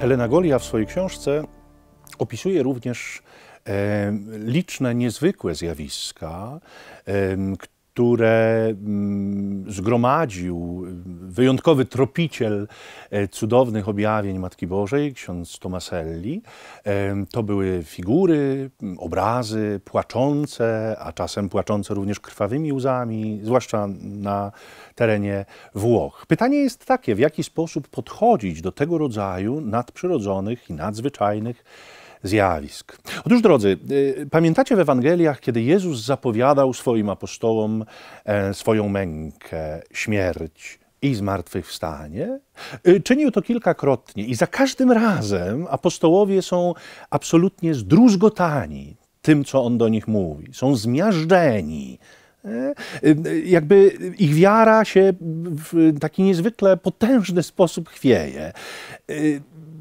Elena Golia w swojej książce opisuje również e, liczne niezwykłe zjawiska, e, które mm, zgromadził wyjątkowy tropiciel e, cudownych objawień Matki Bożej, ksiądz Tomaselli. E, to były figury, obrazy płaczące, a czasem płaczące również krwawymi łzami, zwłaszcza na terenie Włoch. Pytanie jest takie, w jaki sposób podchodzić do tego rodzaju nadprzyrodzonych i nadzwyczajnych zjawisk. Otóż, drodzy, y, pamiętacie w Ewangeliach, kiedy Jezus zapowiadał swoim apostołom e, swoją mękę, śmierć i zmartwychwstanie? Y, czynił to kilkakrotnie i za każdym razem apostołowie są absolutnie zdruzgotani tym, co on do nich mówi. Są zmiażdżeni. E, y, jakby ich wiara się w taki niezwykle potężny sposób chwieje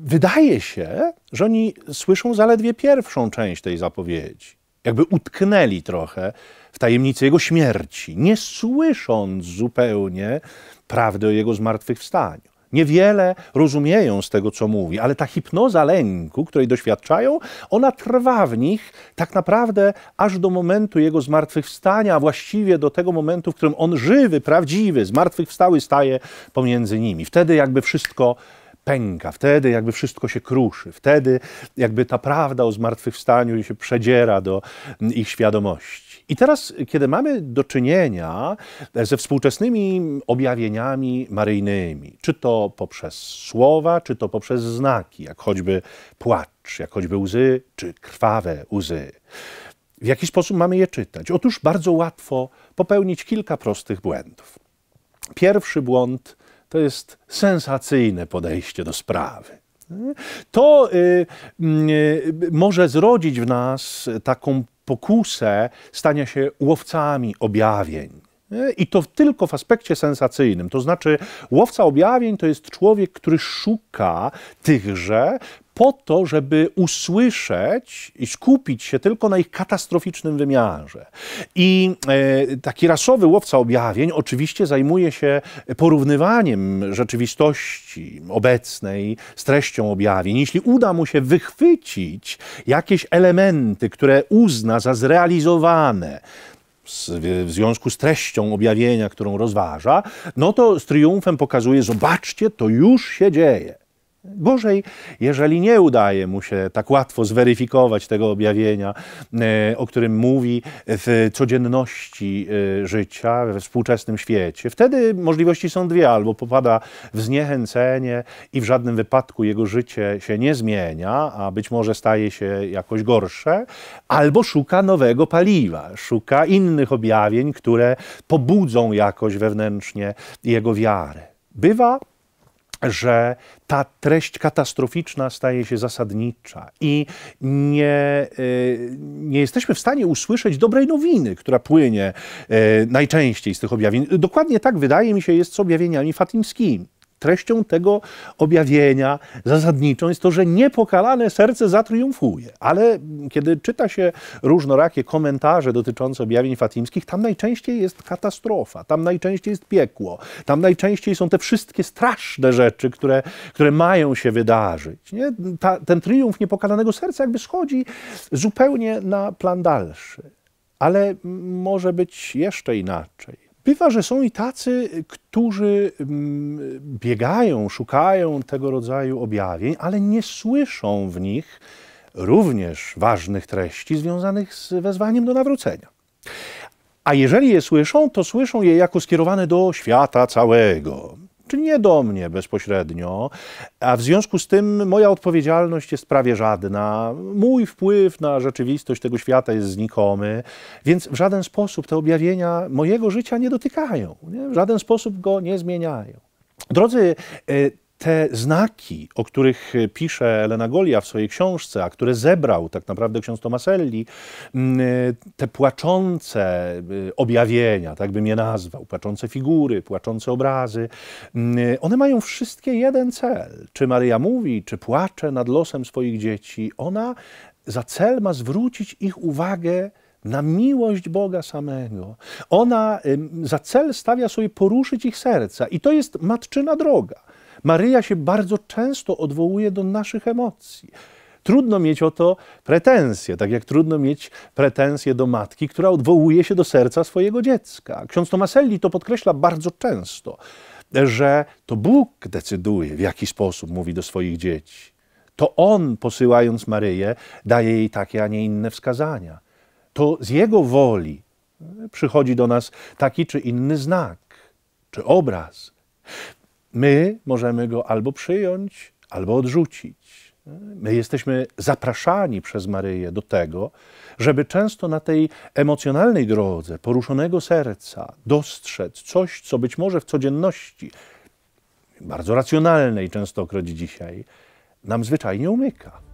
wydaje się, że oni słyszą zaledwie pierwszą część tej zapowiedzi. Jakby utknęli trochę w tajemnicy jego śmierci, nie słysząc zupełnie prawdy o jego zmartwychwstaniu. Niewiele rozumieją z tego, co mówi, ale ta hipnoza lęku, której doświadczają, ona trwa w nich tak naprawdę aż do momentu jego zmartwychwstania, a właściwie do tego momentu, w którym on żywy, prawdziwy, zmartwychwstały staje pomiędzy nimi. Wtedy jakby wszystko pęka, wtedy jakby wszystko się kruszy, wtedy jakby ta prawda o zmartwychwstaniu się przedziera do mm, ich świadomości. I teraz, kiedy mamy do czynienia ze współczesnymi objawieniami maryjnymi, czy to poprzez słowa, czy to poprzez znaki, jak choćby płacz, jak choćby łzy, czy krwawe łzy, w jaki sposób mamy je czytać? Otóż bardzo łatwo popełnić kilka prostych błędów. Pierwszy błąd to jest sensacyjne podejście do sprawy. To y, mm, y, może zrodzić w nas taką pokusę stania się łowcami objawień. I to tylko w aspekcie sensacyjnym. To znaczy, łowca objawień to jest człowiek, który szuka tychże po to, żeby usłyszeć i skupić się tylko na ich katastroficznym wymiarze. I e, taki rasowy łowca objawień oczywiście zajmuje się porównywaniem rzeczywistości obecnej z treścią objawień. Jeśli uda mu się wychwycić jakieś elementy, które uzna za zrealizowane, w związku z treścią objawienia, którą rozważa, no to z triumfem pokazuje: Zobaczcie, to już się dzieje. Bożej, jeżeli nie udaje mu się tak łatwo zweryfikować tego objawienia, e, o którym mówi w codzienności e, życia, we współczesnym świecie, wtedy możliwości są dwie: albo popada w zniechęcenie i w żadnym wypadku jego życie się nie zmienia, a być może staje się jakoś gorsze, albo szuka nowego paliwa, szuka innych objawień, które pobudzą jakoś wewnętrznie jego wiarę. Bywa że ta treść katastroficzna staje się zasadnicza i nie, y, nie jesteśmy w stanie usłyszeć dobrej nowiny, która płynie y, najczęściej z tych objawień. Dokładnie tak wydaje mi się jest z objawieniami fatimskimi treścią tego objawienia zasadniczą jest to, że niepokalane serce zatriumfuje. Ale kiedy czyta się różnorakie komentarze dotyczące objawień fatimskich, tam najczęściej jest katastrofa, tam najczęściej jest piekło, tam najczęściej są te wszystkie straszne rzeczy, które, które mają się wydarzyć. Nie? Ta, ten triumf niepokalanego serca jakby schodzi zupełnie na plan dalszy. Ale może być jeszcze inaczej. Bywa, że są i tacy, którzy mm, biegają, szukają tego rodzaju objawień, ale nie słyszą w nich również ważnych treści związanych z wezwaniem do nawrócenia. A jeżeli je słyszą, to słyszą je jako skierowane do świata całego czy nie do mnie bezpośrednio, a w związku z tym moja odpowiedzialność jest prawie żadna, mój wpływ na rzeczywistość tego świata jest znikomy, więc w żaden sposób te objawienia mojego życia nie dotykają, nie? w żaden sposób go nie zmieniają. Drodzy, y, te znaki, o których e, pisze Elena Golia w swojej książce, a które zebrał tak naprawdę ksiądz Tomaselli, mm, e, te płaczące e, objawienia, tak bym je nazwał, płaczące figury, płaczące obrazy, mm, one mają wszystkie jeden cel. Czy Maryja mówi, czy płacze nad losem swoich dzieci, ona za cel ma zwrócić ich uwagę na miłość Boga samego. Ona za cel stawia sobie poruszyć ich serca i to jest matczyna droga. Maryja się bardzo często odwołuje do naszych emocji. Trudno mieć o to pretensje, tak jak trudno mieć pretensje do matki, która odwołuje się do serca swojego dziecka. Ksiądz Tomaselli to podkreśla bardzo często, że to Bóg decyduje, w jaki sposób mówi do swoich dzieci. To On, posyłając Maryję, daje jej takie, a nie inne wskazania. To z Jego woli przychodzi do nas taki czy inny znak, czy obraz my możemy go albo przyjąć, albo odrzucić. My jesteśmy zapraszani przez Maryję do tego, żeby często na tej emocjonalnej drodze poruszonego serca dostrzec coś, co być może w codzienności, bardzo racjonalnej częstokroć dzisiaj, nam zwyczajnie umyka.